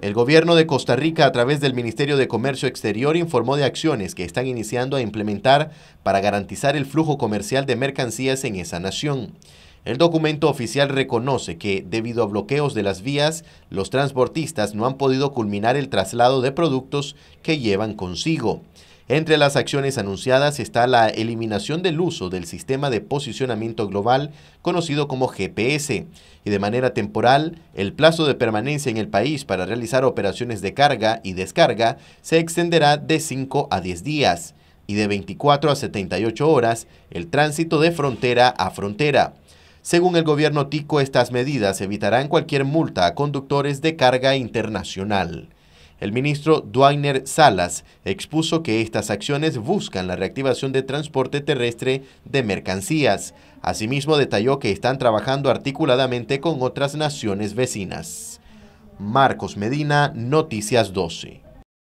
El gobierno de Costa Rica, a través del Ministerio de Comercio Exterior, informó de acciones que están iniciando a implementar para garantizar el flujo comercial de mercancías en esa nación. El documento oficial reconoce que, debido a bloqueos de las vías, los transportistas no han podido culminar el traslado de productos que llevan consigo. Entre las acciones anunciadas está la eliminación del uso del sistema de posicionamiento global conocido como GPS y de manera temporal el plazo de permanencia en el país para realizar operaciones de carga y descarga se extenderá de 5 a 10 días y de 24 a 78 horas el tránsito de frontera a frontera. Según el gobierno tico, estas medidas evitarán cualquier multa a conductores de carga internacional. El ministro Dwainer Salas expuso que estas acciones buscan la reactivación de transporte terrestre de mercancías. Asimismo, detalló que están trabajando articuladamente con otras naciones vecinas. Marcos Medina, Noticias 12.